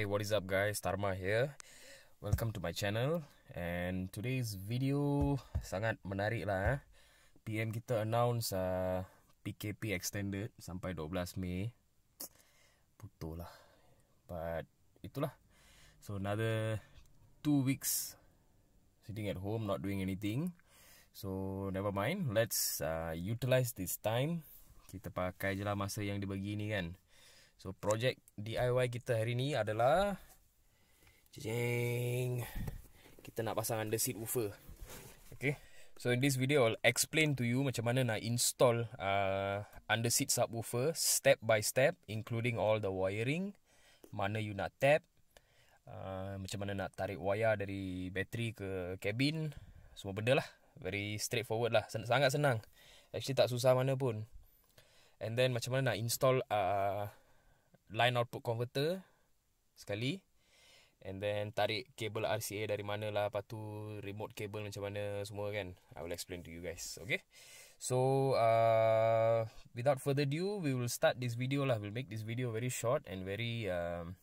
Hey, what is up, guys? Tarma here. Welcome to my channel. And today's video sangat menarik lah. Eh. PM kita announce uh, PKP extended sampai 12 Mei. Putoh lah. But itulah. So another two weeks sitting at home not doing anything. So never mind. Let's uh, utilize this time. Kita pakai je lah masa yang dibagi ni kan. So projek DIY kita hari ni adalah Jeng Kita nak pasang under seat woofer Okay So in this video I'll explain to you macam mana nak install uh, Under seat subwoofer step by step Including all the wiring Mana you nak tap uh, Macam mana nak tarik wire dari bateri ke cabin Semua benda lah Very straightforward lah Sangat senang Actually tak susah mana pun And then macam mana nak install uh, line output converter sekali and then tarik kabel RCA dari mana lah lepas tu remote kabel macam mana semua kan I will explain to you guys okay so uh, without further ado we will start this video lah we'll make this video very short and very um,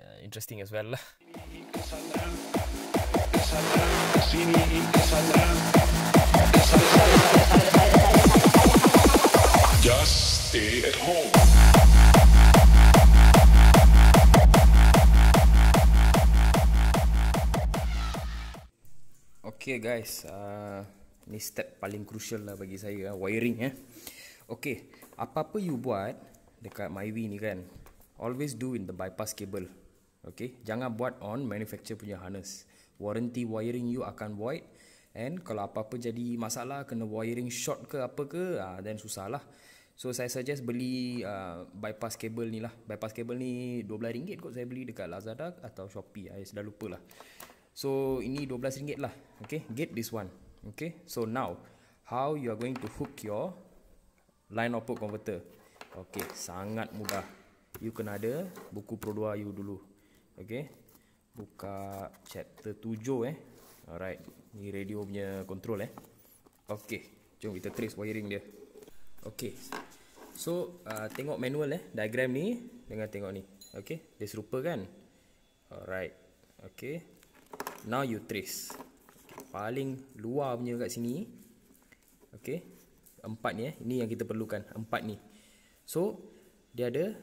uh, interesting as well lah Sini guys uh, Ni step paling crucial lah bagi saya uh, Wiring eh Okay Apa-apa you buat Dekat myv ni kan Always do in the bypass cable Okay Jangan buat on manufacturer punya harness Warranty wiring you akan void And kalau apa-apa jadi masalah Kena wiring short ke apa ke uh, Then susah lah So saya suggest beli uh, bypass cable ni lah Bypass cable ni RM12 kot saya beli dekat Lazada atau Shopee Saya sudah lupa lah So ini RM12 lah. Okay, get this one. Okay, so now how you are going to hook your line output converter. Okay, sangat mudah. You kena ada buku produa you dulu. Okay, buka chapter 7 eh. Alright, ni radio punya control eh. Okay, jom kita trace wiring dia. Okay, so uh, tengok manual eh, diagram ni dengan tengok ni. Okay, dia serupa kan? Alright, okay now you trace okay. paling luar punya kat sini okay? empat ni eh ini yang kita perlukan empat ni so dia ada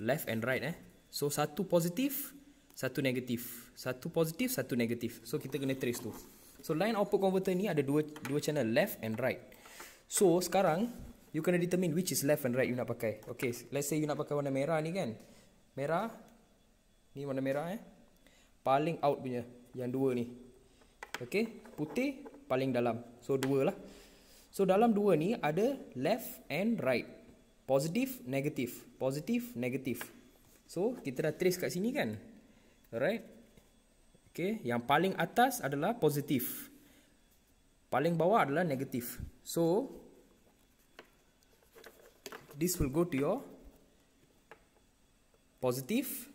left and right eh so satu positif satu negatif satu positif satu negatif so kita kena trace tu so line output converter ni ada dua dua channel left and right so sekarang you kena determine which is left and right you nak pakai Okay? let's say you nak pakai warna merah ni kan merah ni warna merah eh paling out punya yang dua ni Okey, putih paling dalam so dua lah so dalam dua ni ada left and right positif negatif positif negatif so kita dah trace kat sini kan alright Okey, yang paling atas adalah positif paling bawah adalah negatif so this will go to your positif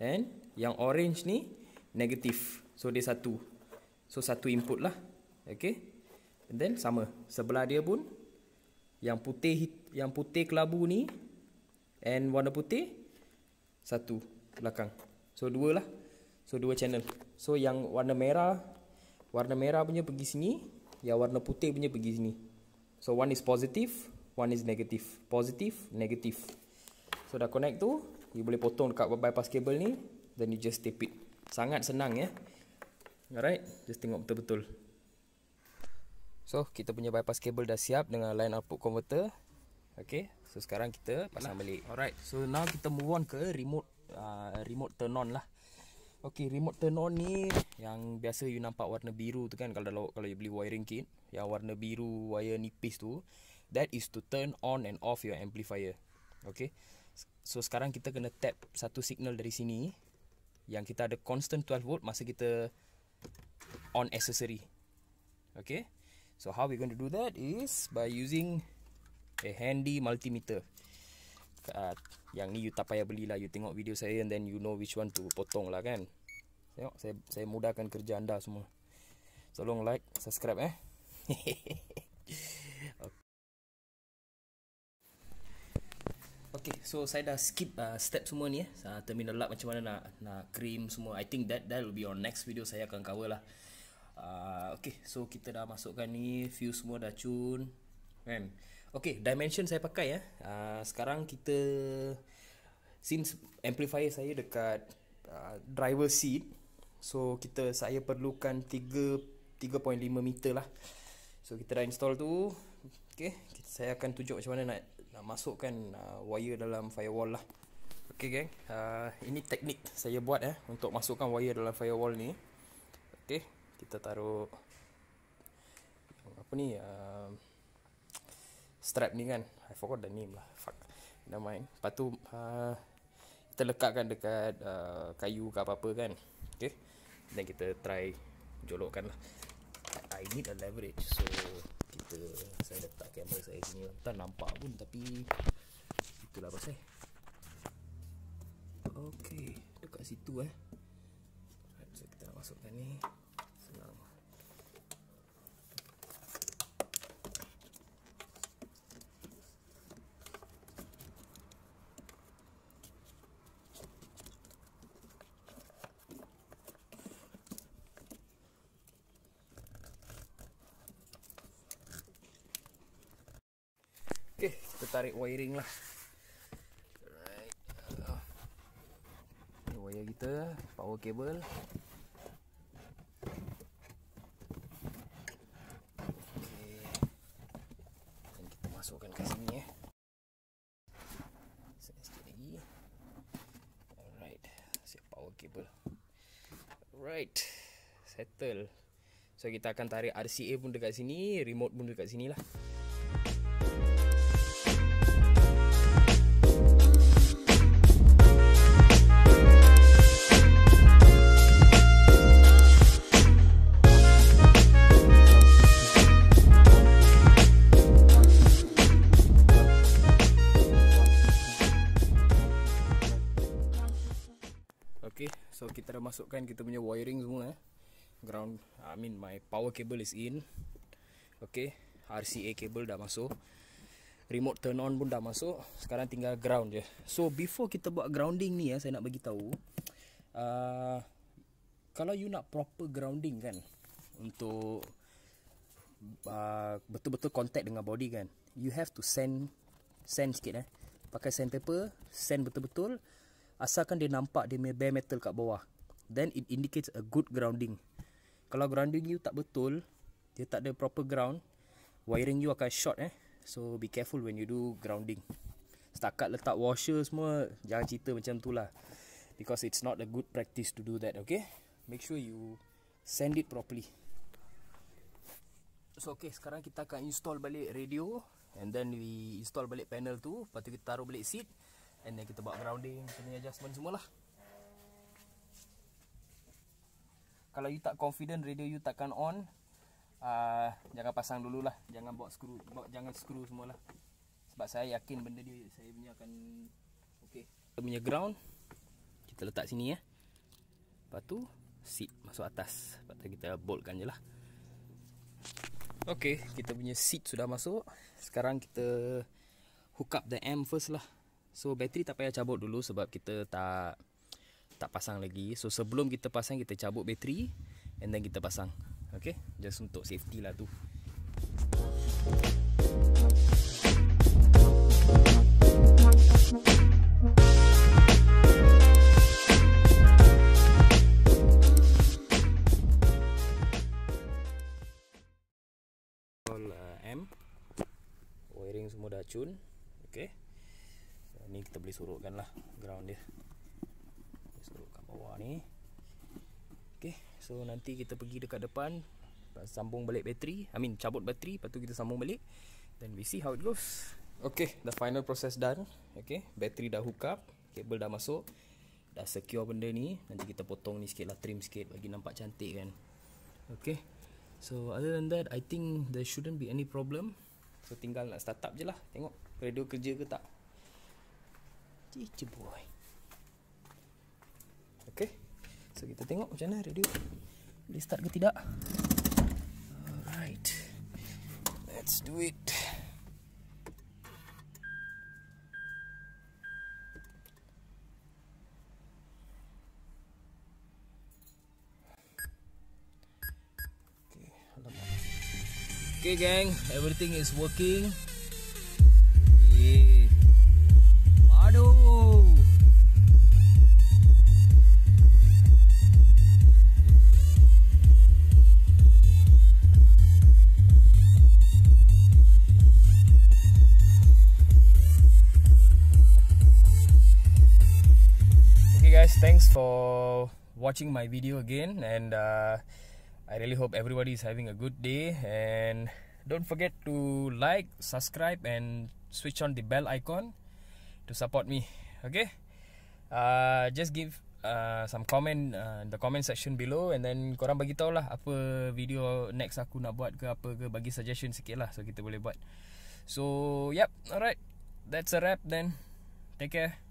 and yang orange ni negatif. So dia satu. So satu input lah. Okay. And then sama. Sebelah dia pun. Yang putih yang putih kelabu ni. And warna putih. Satu. Belakang. So dua lah. So dua channel. So yang warna merah. Warna merah punya pergi sini. Yang warna putih punya pergi sini. So one is positive. One is negative. Positive, negative. So dah connect tu. You boleh potong dekat bypass cable ni. Then you just tape it sangat senang ya. Alright, just tengok betul-betul. So, kita punya bypass cable dah siap dengan line output converter. Okay, so sekarang kita pasang nah. balik. Alright, so now kita move on ke remote uh, remote turn on lah. Okay, remote turn on ni yang biasa you nampak warna biru tu kan kalau kalau you beli wiring kit. Yang warna biru wire nipis tu. That is to turn on and off your amplifier. Okay, so sekarang kita kena tap satu signal dari sini yang kita ada constant 12 volt masa kita on accessory okay so how we going to do that is by using a handy multimeter uh, yang ni you tak payah belilah you tengok video saya and then you know which one to potong lah kan tengok saya, saya mudahkan kerja anda semua tolong like subscribe eh hehehe Okay, so saya dah skip uh, step semua ni eh. Uh, terminal lock macam mana nak nak cream semua. I think that that will be on next video saya akan cover lah. Uh, okay, so kita dah masukkan ni fuse semua dah cun. Kan? Okay, dimension saya pakai ya. Eh. Uh, sekarang kita since amplifier saya dekat uh, driver seat. So kita saya perlukan 3 3.5 meter lah. So kita dah install tu. Okay, saya akan tunjuk macam mana nak nak masukkan uh, wire dalam firewall lah Okay gang, uh, ini teknik saya buat eh untuk masukkan wire dalam firewall ni Okay, kita taruh Apa ni, uh, strap ni kan, I forgot the name lah, fuck Never mind, lepas tu uh, kita lekatkan dekat uh, kayu ke apa-apa kan Okay, then kita try jolokkan lah I need a leverage, so kita saya letak kamera saya sini entah nampak pun tapi itulah pasal okey dekat situ eh so, kita masukkan ni Okey, kita tarik wiring lah. Alright. Ini wire kita, power cable. masukkan ke sini eh. Saya lagi. Alright. Siap power cable. Alright. Settle. So kita akan tarik RCA pun dekat sini, remote pun dekat sini lah So kita dah masukkan kita punya wiring semua eh. Ground I mean my power cable is in Okay RCA cable dah masuk Remote turn on pun dah masuk Sekarang tinggal ground je So before kita buat grounding ni ya eh, Saya nak bagi tahu uh, Kalau you nak proper grounding kan Untuk uh, Betul-betul uh, contact dengan body kan You have to send Send sikit eh Pakai sandpaper Send betul-betul Asalkan dia nampak dia punya bare metal kat bawah Then it indicates a good grounding Kalau grounding you tak betul Dia tak ada proper ground Wiring you akan short eh So be careful when you do grounding Setakat letak washer semua Jangan cerita macam tu lah Because it's not a good practice to do that okay Make sure you send it properly So okay sekarang kita akan install balik radio And then we install balik panel tu Lepas tu kita taruh balik seat And then kita buat grounding Kena adjustment semua lah. Kalau you tak confident Radio you takkan on uh, Jangan pasang lah, Jangan buat skru, buat, Jangan semua lah. Sebab saya yakin benda dia Saya punya akan Okay Kita punya ground Kita letak sini ya Lepas tu Seat masuk atas Lepas tu kita boltkan je lah Okay Kita punya seat sudah masuk Sekarang kita Hook up the M first lah So bateri tak payah cabut dulu sebab kita tak tak pasang lagi. So sebelum kita pasang kita cabut bateri and then kita pasang. Okay, just untuk safety lah tu. Okay. ground dia so kat bawah ni ok so nanti kita pergi dekat depan sambung balik bateri I mean cabut bateri lepas tu kita sambung balik then we see how it goes Okay, the final process done Okay, bateri dah hook up kabel dah masuk dah secure benda ni nanti kita potong ni sikit lah trim sikit bagi nampak cantik kan Okay. so other than that I think there shouldn't be any problem so tinggal nak start up je lah tengok radio kerja ke tak Cici boy. Okay. So kita tengok macam mana radio. Boleh start ke tidak. Alright. Let's do it. Okay, gang, everything is working. for watching my video again and uh, I really hope everybody is having a good day and don't forget to like, subscribe and switch on the bell icon to support me. Okay? Uh, just give uh, some comment uh, in the comment section below and then korang bagi tahu lah apa video next aku nak buat ke apa ke bagi suggestion sikit lah so kita boleh buat. So, yep, alright. That's a wrap then. Take care.